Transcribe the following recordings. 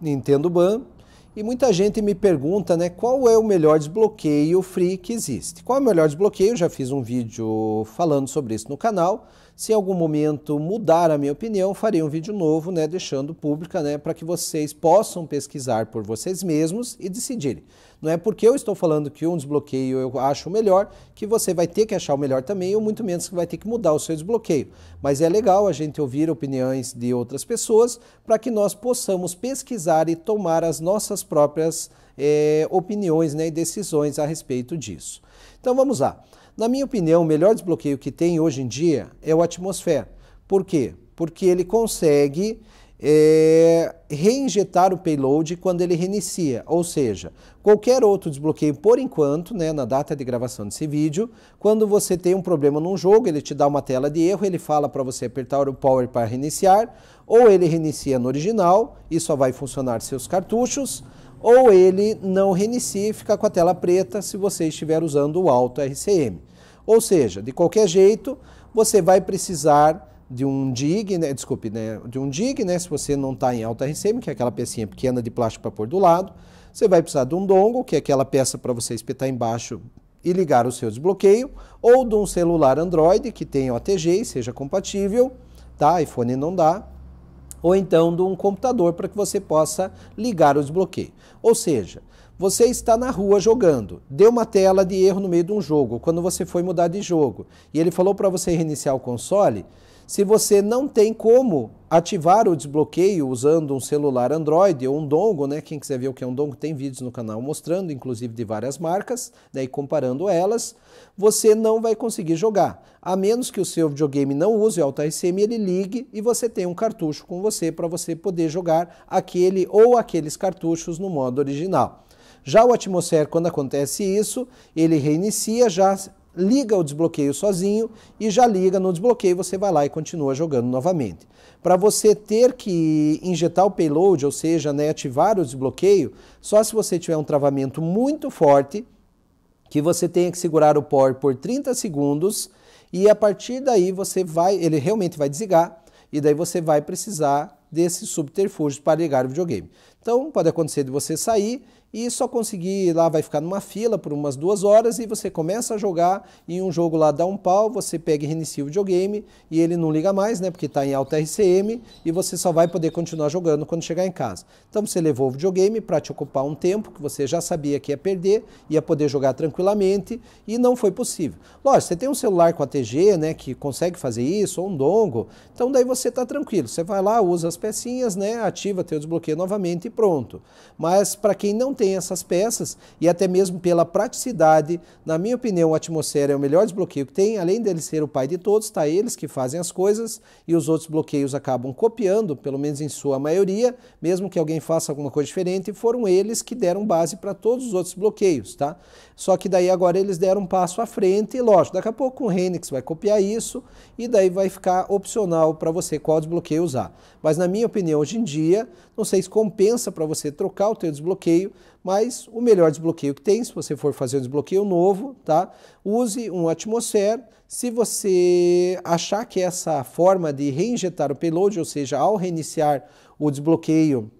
Nintendo Ban. E muita gente me pergunta, né, qual é o melhor desbloqueio free que existe? Qual é o melhor desbloqueio? já fiz um vídeo falando sobre isso no canal. Se em algum momento mudar a minha opinião, farei um vídeo novo, né, deixando pública, né, para que vocês possam pesquisar por vocês mesmos e decidirem. Não é porque eu estou falando que um desbloqueio eu acho o melhor, que você vai ter que achar o melhor também, ou muito menos que vai ter que mudar o seu desbloqueio. Mas é legal a gente ouvir opiniões de outras pessoas para que nós possamos pesquisar e tomar as nossas próprias é, opiniões né, e decisões a respeito disso. Então vamos lá. Na minha opinião, o melhor desbloqueio que tem hoje em dia é o Atmosfera. Por quê? Porque ele consegue é, reinjetar o payload quando ele reinicia, ou seja, qualquer outro desbloqueio por enquanto, né, na data de gravação desse vídeo, quando você tem um problema num jogo, ele te dá uma tela de erro, ele fala para você apertar o power para reiniciar, ou ele reinicia no original e só vai funcionar seus cartuchos, ou ele não reinicia e fica com a tela preta se você estiver usando o alto RCM. Ou seja, de qualquer jeito, você vai precisar de um DIG, né? desculpe, né? de um DIG, né? se você não está em alta RCM, que é aquela pecinha pequena de plástico para pôr do lado. Você vai precisar de um dongle, que é aquela peça para você espetar embaixo e ligar o seu desbloqueio, ou de um celular Android que tenha OTG e seja compatível, tá? iPhone não dá, ou então de um computador para que você possa ligar o desbloqueio. Ou seja, você está na rua jogando, deu uma tela de erro no meio de um jogo, quando você foi mudar de jogo, e ele falou para você reiniciar o console. Se você não tem como ativar o desbloqueio usando um celular Android ou um dongle, né? Quem quiser ver o que é um dongle tem vídeos no canal mostrando, inclusive de várias marcas, né? E comparando elas, você não vai conseguir jogar. A menos que o seu videogame não use o AltaSM, ele ligue e você tenha um cartucho com você para você poder jogar aquele ou aqueles cartuchos no modo original. Já o atmosfera, quando acontece isso, ele reinicia, já liga o desbloqueio sozinho e já liga no desbloqueio, você vai lá e continua jogando novamente. Para você ter que injetar o payload, ou seja, né, ativar o desbloqueio, só se você tiver um travamento muito forte, que você tenha que segurar o power por 30 segundos e a partir daí você vai, ele realmente vai desligar e daí você vai precisar desse subterfúgio para ligar o videogame. Então pode acontecer de você sair e só conseguir lá vai ficar numa fila por umas duas horas e você começa a jogar e um jogo lá dá um pau, você pega e reinicia o videogame e ele não liga mais, né, porque está em alta RCM e você só vai poder continuar jogando quando chegar em casa. Então você levou o videogame para te ocupar um tempo que você já sabia que ia perder, ia poder jogar tranquilamente e não foi possível. Lógico, você tem um celular com a TG né, que consegue fazer isso, ou um dongo, então daí você está tranquilo, você vai lá, usa as pecinhas, né, ativa teu desbloqueio novamente e pronto. Mas para quem não tem essas peças e até mesmo pela praticidade, na minha opinião, o Atmosfera é o melhor desbloqueio que tem, além dele ser o pai de todos, tá eles que fazem as coisas e os outros bloqueios acabam copiando, pelo menos em sua maioria, mesmo que alguém faça alguma coisa diferente, foram eles que deram base para todos os outros bloqueios, tá? Só que daí agora eles deram um passo à frente e lógico, daqui a pouco o Renix vai copiar isso e daí vai ficar opcional para você qual desbloqueio usar. Mas na minha opinião, hoje em dia, não sei se compensa para você trocar o teu desbloqueio, mas o melhor desbloqueio que tem, se você for fazer um desbloqueio novo, tá? Use um Atmosphere. Se você achar que essa forma de reinjetar o payload, ou seja, ao reiniciar o desbloqueio,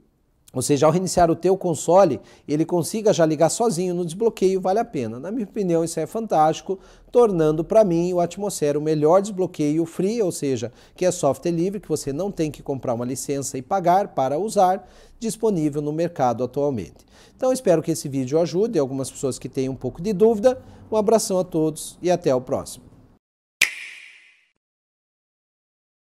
ou seja, ao reiniciar o teu console, ele consiga já ligar sozinho no desbloqueio, vale a pena. Na minha opinião, isso é fantástico, tornando para mim o Atmosfera o melhor desbloqueio free, ou seja, que é software livre, que você não tem que comprar uma licença e pagar para usar, disponível no mercado atualmente. Então espero que esse vídeo ajude algumas pessoas que têm um pouco de dúvida. Um abração a todos e até o próximo.